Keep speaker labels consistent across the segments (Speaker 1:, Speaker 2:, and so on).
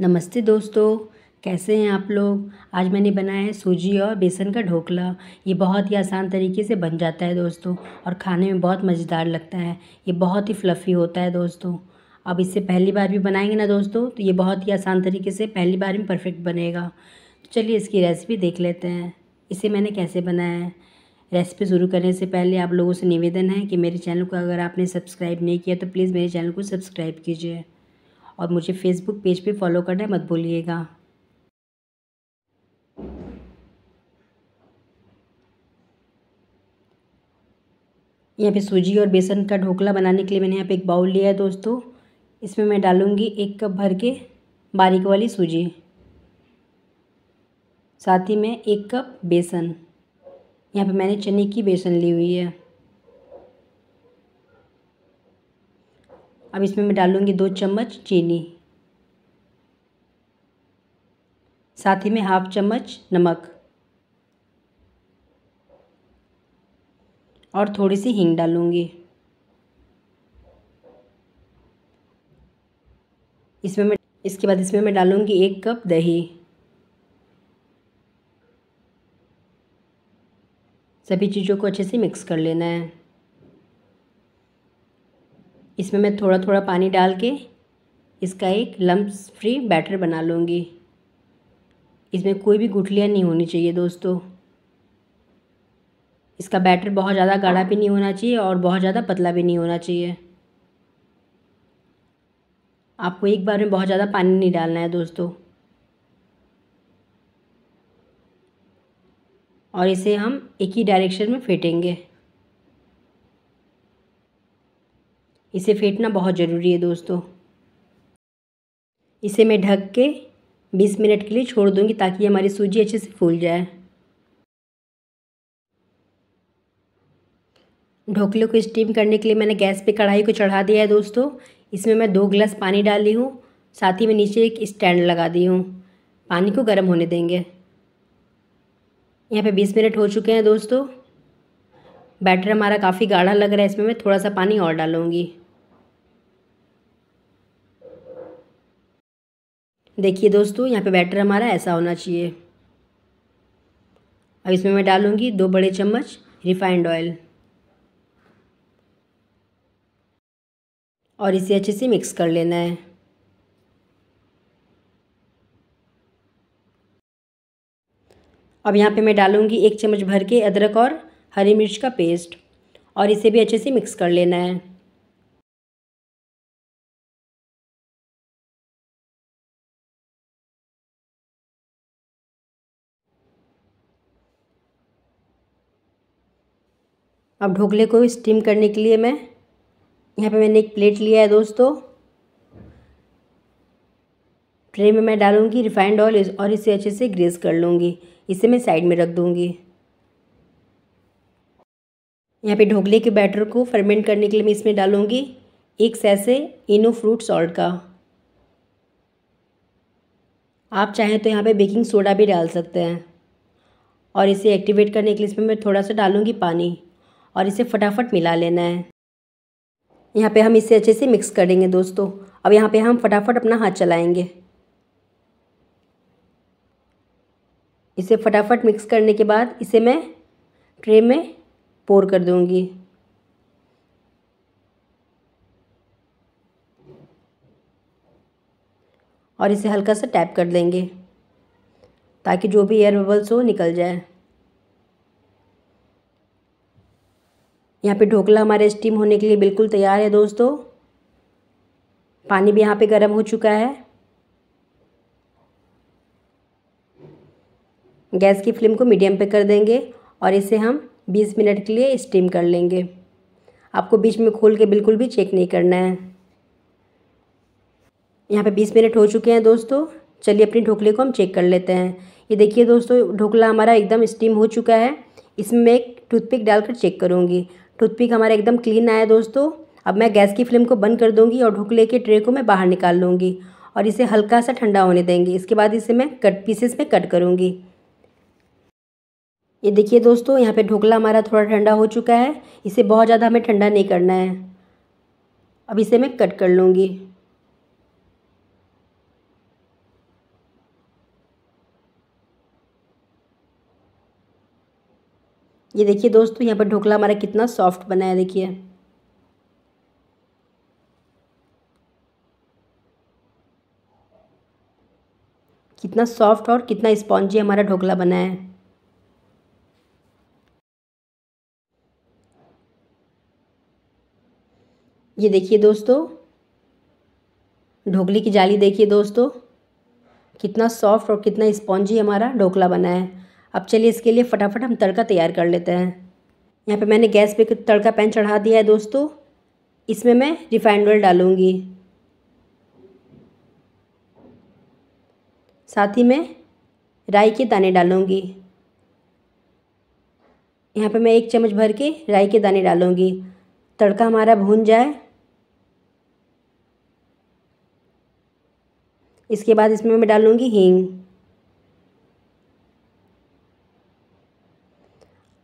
Speaker 1: नमस्ते दोस्तों कैसे हैं आप लोग आज मैंने बनाया है सूजी और बेसन का ढोकला ये बहुत ही आसान तरीके से बन जाता है दोस्तों और खाने में बहुत मज़ेदार लगता है ये बहुत ही फ्लफ़ी होता है दोस्तों अब इससे पहली बार भी बनाएंगे ना दोस्तों तो ये बहुत ही आसान तरीके से पहली बार में परफेक्ट बनेगा तो चलिए इसकी रेसिपी देख लेते हैं इसे मैंने कैसे बनाया है रेसिपी शुरू करने से पहले आप लोगों से निवेदन है कि मेरे चैनल को अगर आपने सब्सक्राइब नहीं किया तो प्लीज़ मेरे चैनल को सब्सक्राइब कीजिए और मुझे फेसबुक पेज पे फॉलो करना मत भूलिएगा यहाँ पे सूजी और बेसन का ढोकला बनाने के लिए मैंने यहाँ पे एक बाउल लिया है दोस्तों इसमें मैं डालूँगी एक कप भर के बारीक वाली सूजी साथ ही में एक कप बेसन यहाँ पे मैंने चने की बेसन ली हुई है अब इसमें मैं डालूँगी दो चम्मच चीनी साथ ही में हाफ चम्मच नमक और थोड़ी सी हींग डालूँगी इसमें मैं इसके बाद इसमें मैं डालूँगी एक कप दही सभी चीज़ों को अच्छे से मिक्स कर लेना है इसमें मैं थोड़ा थोड़ा पानी डाल के इसका एक लम्ब फ्री बैटर बना लूँगी इसमें कोई भी गुठलियाँ नहीं होनी चाहिए दोस्तों इसका बैटर बहुत ज़्यादा गाढ़ा भी नहीं होना चाहिए और बहुत ज़्यादा पतला भी नहीं होना चाहिए आपको एक बार में बहुत ज़्यादा पानी नहीं डालना है दोस्तों और इसे हम एक ही डायरेक्शन में फेंटेंगे इसे फेंटना बहुत ज़रूरी है दोस्तों इसे मैं ढक के बीस मिनट के लिए छोड़ दूँगी ताकि हमारी सूजी अच्छे से फूल जाए ढोकले को स्टीम करने के लिए मैंने गैस पे कढ़ाई को चढ़ा दिया है दोस्तों इसमें मैं दो गिलास पानी डाली हूँ साथ ही मैं नीचे एक स्टैंड लगा दी हूँ पानी को गर्म होने देंगे यहाँ पे बीस मिनट हो चुके हैं दोस्तों बैटर हमारा काफ़ी गाढ़ा लग रहा है इसमें मैं थोड़ा सा पानी और डालूँगी देखिए दोस्तों यहाँ पे बैटर हमारा ऐसा होना चाहिए अब इसमें मैं डालूँगी दो बड़े चम्मच रिफाइंड ऑयल और इसे अच्छे से मिक्स कर लेना है अब यहाँ पे मैं डालूँगी एक चम्मच भर के अदरक और हरी मिर्च का पेस्ट और इसे भी अच्छे से मिक्स कर लेना है अब ढोकले को स्टीम करने के लिए मैं यहाँ पे मैंने एक प्लेट लिया है दोस्तों ट्रे में मैं डालूँगी रिफाइंड ऑयल और इसे अच्छे से ग्रेस कर लूँगी इसे मैं साइड में रख दूँगी यहाँ पे ढोकले के बैटर को फर्मेंट करने के लिए मैं इसमें डालूँगी एक सैसे इनो फ्रूट सॉल्ट का आप चाहें तो यहाँ पे बेकिंग सोडा भी डाल सकते हैं और इसे एक्टिवेट करने के लिए इसमें मैं थोड़ा सा डालूँगी पानी और इसे फटाफट मिला लेना है यहाँ पे हम इसे अच्छे से मिक्स करेंगे दोस्तों अब यहाँ पे हम फटाफट अपना हाथ चलाएंगे इसे फटाफट मिक्स करने के बाद इसे मैं ट्रे में पोर कर दूँगी और इसे हल्का सा टैप कर देंगे ताकि जो भी एयर बबल्स हो निकल जाए यहाँ पे ढोकला हमारे स्टीम होने के लिए बिल्कुल तैयार है दोस्तों पानी भी यहाँ पे गर्म हो चुका है गैस की फ्लेम को मीडियम पे कर देंगे और इसे हम 20 मिनट के लिए स्टीम कर लेंगे आपको बीच में खोल के बिल्कुल भी चेक नहीं करना है यहाँ पे 20 मिनट हो चुके हैं दोस्तों चलिए अपने ढोकले को हम चेक कर लेते हैं ये देखिए दोस्तों ढोकला हमारा एकदम स्टीम हो चुका है इसमें मैं एक टूथपिक डालकर चेक करूँगी टूथपिक हमारा एकदम क्लीन आया दोस्तों अब मैं गैस की फ्लेम को बंद कर दूंगी और ढुकले के ट्रे को मैं बाहर निकाल लूँगी और इसे हल्का सा ठंडा होने देंगे इसके बाद इसे मैं कट पीसेस में कट करूँगी ये देखिए दोस्तों यहाँ पे ढोकला हमारा थोड़ा ठंडा हो चुका है इसे बहुत ज़्यादा हमें ठंडा नहीं करना है अब इसे मैं कट कर लूँगी ये देखिए दोस्तों यहाँ पर ढोकला हमारा कितना सॉफ्ट बना है देखिए कितना सॉफ्ट और कितना स्पॉन्जी हमारा ढोकला बना है ये देखिए दोस्तों ढोकली की जाली देखिए दोस्तों कितना सॉफ्ट और कितना स्पॉन्जी हमारा ढोकला बना है अब चलिए इसके लिए फटाफट हम तड़का तैयार कर लेते हैं यहाँ पे मैंने गैस पे तड़का पैन चढ़ा दिया है दोस्तों इसमें मैं रिफाइंड ऑयल डालूँगी साथ ही मैं राई के दाने डालूँगी यहाँ पे मैं एक चम्मच भर के राई के दाने डालूँगी तड़का हमारा भून जाए इसके बाद इसमें मैं डालूँगी हींग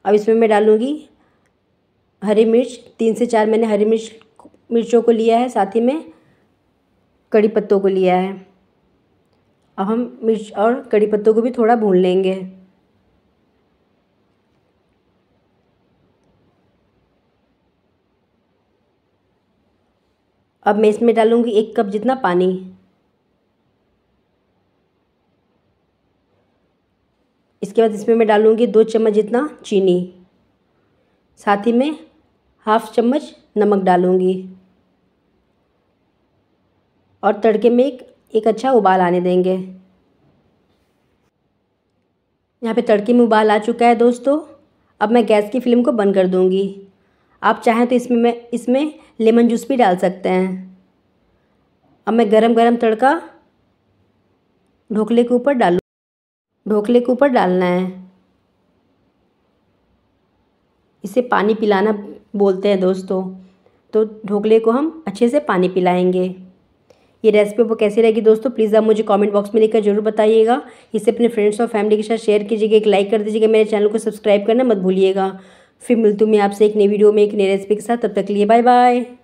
Speaker 1: अब इसमें मैं डालूँगी हरी मिर्च तीन से चार मैंने हरी मिर्च मिर्चों को लिया है साथ ही में कड़ी पत्तों को लिया है अब हम मिर्च और कड़ी पत्तों को भी थोड़ा भून लेंगे अब मैं इसमें डालूँगी एक कप जितना पानी इसके बाद इसमें मैं डालूँगी दो चम्मच जितना चीनी साथ ही में हाफ चम्मच नमक डालूँगी और तड़के में एक एक अच्छा उबाल आने देंगे यहाँ पे तड़के में उबाल आ चुका है दोस्तों अब मैं गैस की फ्लेम को बंद कर दूँगी आप चाहें तो इसमें मैं इसमें लेमन जूस भी डाल सकते हैं अब मैं गरम गरम तड़का ढोकले के ऊपर डालूँ ढोकले के ऊपर डालना है इसे पानी पिलाना बोलते हैं दोस्तों तो ढोकले को हम अच्छे से पानी पिलाएंगे ये रेसिपी वो कैसी रहेगी दोस्तों प्लीज़ आप मुझे कमेंट बॉक्स में लिखकर जरूर बताइएगा इसे अपने फ्रेंड्स और फैमिली के साथ शेयर कीजिएगा एक लाइक कर दीजिएगा मेरे चैनल को सब्सक्राइब करना मत भूलिएगा फिर मिलती हूँ मैं आपसे एक नई वीडियो में एक नई रेसिपी के साथ तब तक लिए बाय बाय